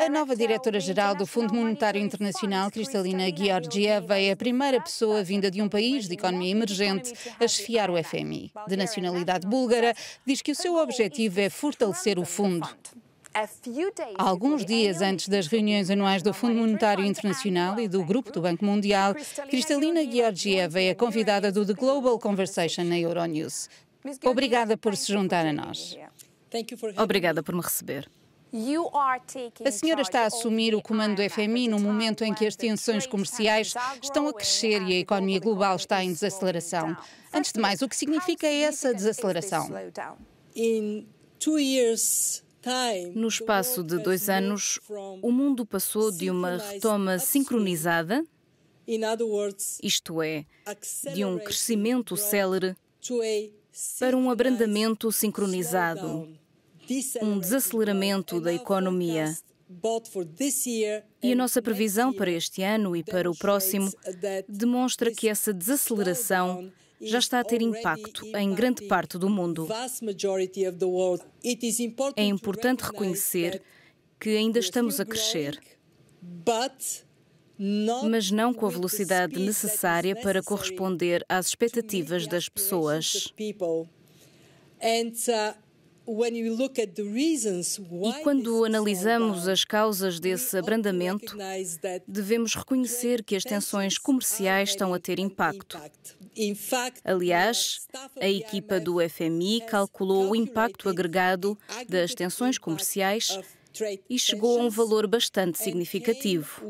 A nova diretora-geral do Fundo Monetário Internacional, Cristalina Georgieva, é a primeira pessoa vinda de um país de economia emergente a chefiar o FMI. De nacionalidade búlgara, diz que o seu objetivo é fortalecer o fundo. Alguns dias antes das reuniões anuais do Fundo Monetário Internacional e do Grupo do Banco Mundial, Cristalina Georgieva é convidada do The Global Conversation na Euronews. Obrigada por se juntar a nós. Obrigada por me receber. A senhora está a assumir o comando do FMI num momento em que as tensões comerciais estão a crescer e a economia global está em desaceleração. Antes de mais, o que significa essa desaceleração? No espaço de dois anos, o mundo passou de uma retoma sincronizada, isto é, de um crescimento célere, para um abrandamento sincronizado um desaceleramento da economia. E a nossa previsão para este ano e para o próximo demonstra que essa desaceleração já está a ter impacto em grande parte do mundo. É importante reconhecer que ainda estamos a crescer, mas não com a velocidade necessária para corresponder às expectativas das pessoas. E quando analisamos as causas desse abrandamento, devemos reconhecer que as tensões comerciais estão a ter impacto. Aliás, a equipa do FMI calculou o impacto agregado das tensões comerciais e chegou a um valor bastante significativo.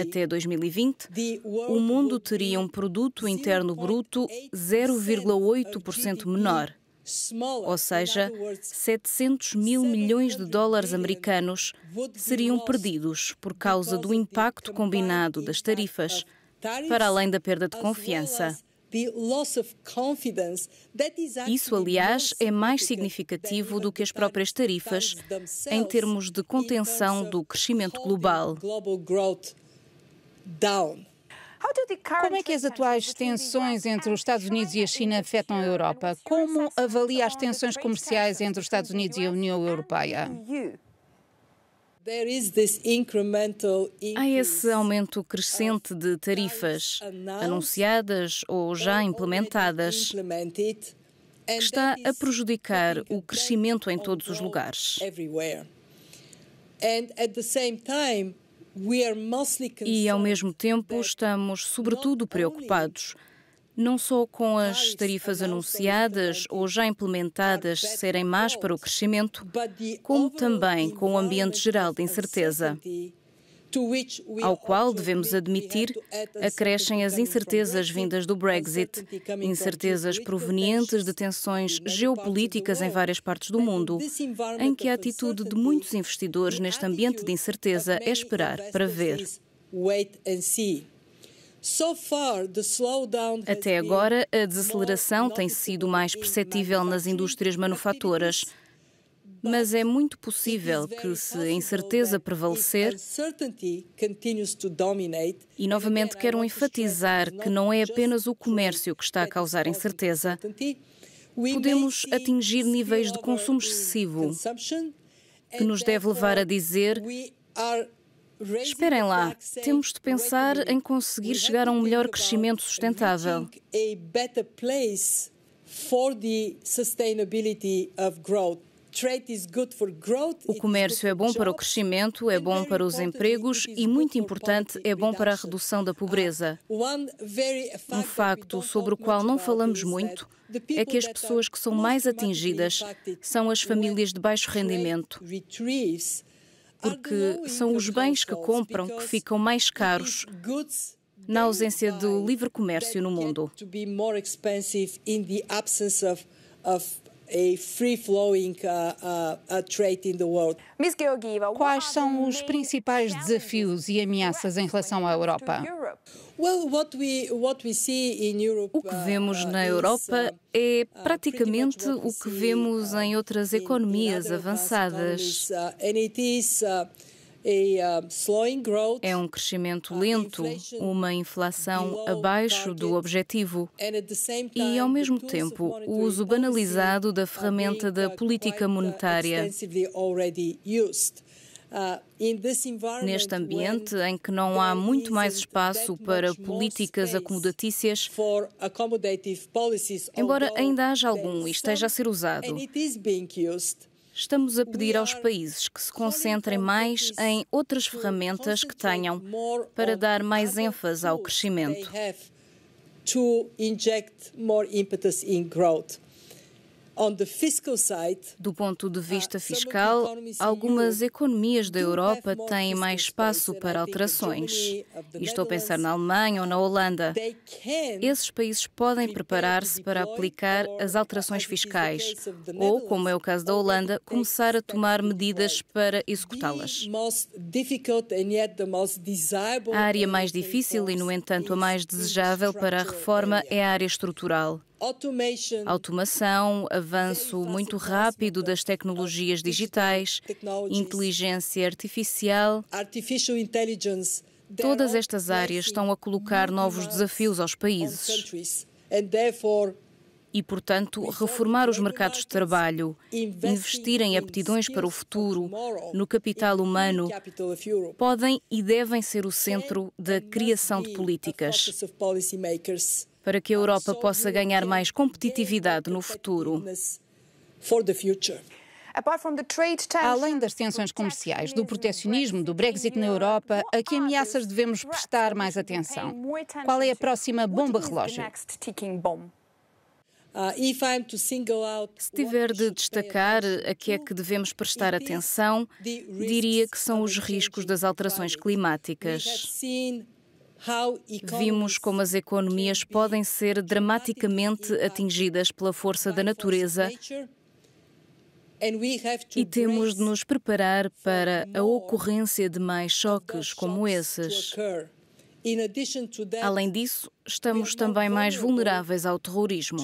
Até 2020, o mundo teria um produto interno bruto 0,8% menor, ou seja, 700 mil milhões de dólares americanos seriam perdidos por causa do impacto combinado das tarifas, para além da perda de confiança. Isso, aliás, é mais significativo do que as próprias tarifas em termos de contenção do crescimento global. Como é que as atuais tensões entre os Estados Unidos e a China afetam a Europa? Como avalia as tensões comerciais entre os Estados Unidos e a União Europeia? Há esse aumento crescente de tarifas anunciadas ou já implementadas que está a prejudicar o crescimento em todos os lugares. E, ao mesmo tempo, estamos sobretudo preocupados não só com as tarifas anunciadas ou já implementadas serem más para o crescimento, como também com o ambiente geral de incerteza, ao qual devemos admitir acrescem as incertezas vindas do Brexit, incertezas provenientes de tensões geopolíticas em várias partes do mundo, em que a atitude de muitos investidores neste ambiente de incerteza é esperar para ver. Wait and see. Até agora, a desaceleração tem sido mais perceptível nas indústrias manufaturas. Mas é muito possível que, se a incerteza prevalecer, e novamente quero enfatizar que não é apenas o comércio que está a causar incerteza, podemos atingir níveis de consumo uh, excessivo que nos deve levar a dizer Esperem lá, temos de pensar em conseguir chegar a um melhor crescimento sustentável. O comércio é bom para o crescimento, é bom para os empregos e, muito importante, é bom para a redução da ah, pobreza. Um facto sobre o qual não falamos muito é que as pessoas que são mais atingidas são as famílias de baixo rendimento porque são os bens que compram que ficam mais caros na ausência do livre comércio no mundo a free flowing uh, uh, trade in the world. Quais são os principais desafios e ameaças em relação à Europa? O que vemos uh, na Europa uh, é uh, praticamente o que vemos em outras economias avançadas. É um crescimento uh, lento, uma inflação abaixo do objetivo e, ao mesmo tempo, o uso banalizado da ferramenta da uh, política uh, monetária. Neste ambiente em que não há muito mais espaço para políticas acomodatícias, embora ainda haja algum e esteja a ser usado, Estamos a pedir aos países que se concentrem mais em outras ferramentas que tenham para dar mais ênfase ao crescimento. to inject more impetus in growth. Do ponto de vista uh, fiscal, algumas economias da Europa têm mais espaço para alterações. E estou a pensar na Alemanha ou na Holanda. Esses países podem preparar-se para aplicar as uh, alterações fiscais ou, como é o caso da Holanda, começar a tomar medidas para executá-las. A área mais difícil e, no entanto, a mais desejável para a reforma é a área estrutural. Automação, avanço é muito rápido é? das tecnologias digitais, inteligência artificial. Todas estas áreas estão a colocar novos desafios aos países. E, portanto, reformar os mercados de trabalho, investir em aptidões para o futuro, no capital humano, podem e devem ser o centro da criação de políticas para que a Europa possa ganhar mais competitividade no futuro. Além das tensões comerciais, do protecionismo, do Brexit na Europa, a que ameaças devemos prestar mais atenção? Qual é a próxima bomba relógio? Se tiver de destacar a que é que devemos prestar atenção, diria que são os riscos das alterações climáticas. Vimos como as economias podem ser dramaticamente atingidas pela força da natureza e temos de nos preparar para a ocorrência de mais choques como esses. Além disso, estamos também mais vulneráveis ao terrorismo.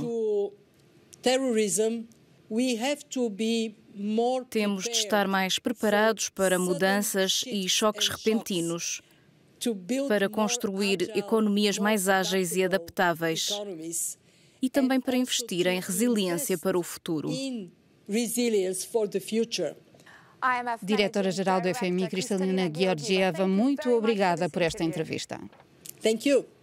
Temos de estar mais preparados para mudanças e choques repentinos para construir economias mais ágeis e adaptáveis e também para investir em resiliência para o futuro. Diretora-Geral do FMI, Cristalina Georgieva, muito obrigada por esta entrevista. Thank you.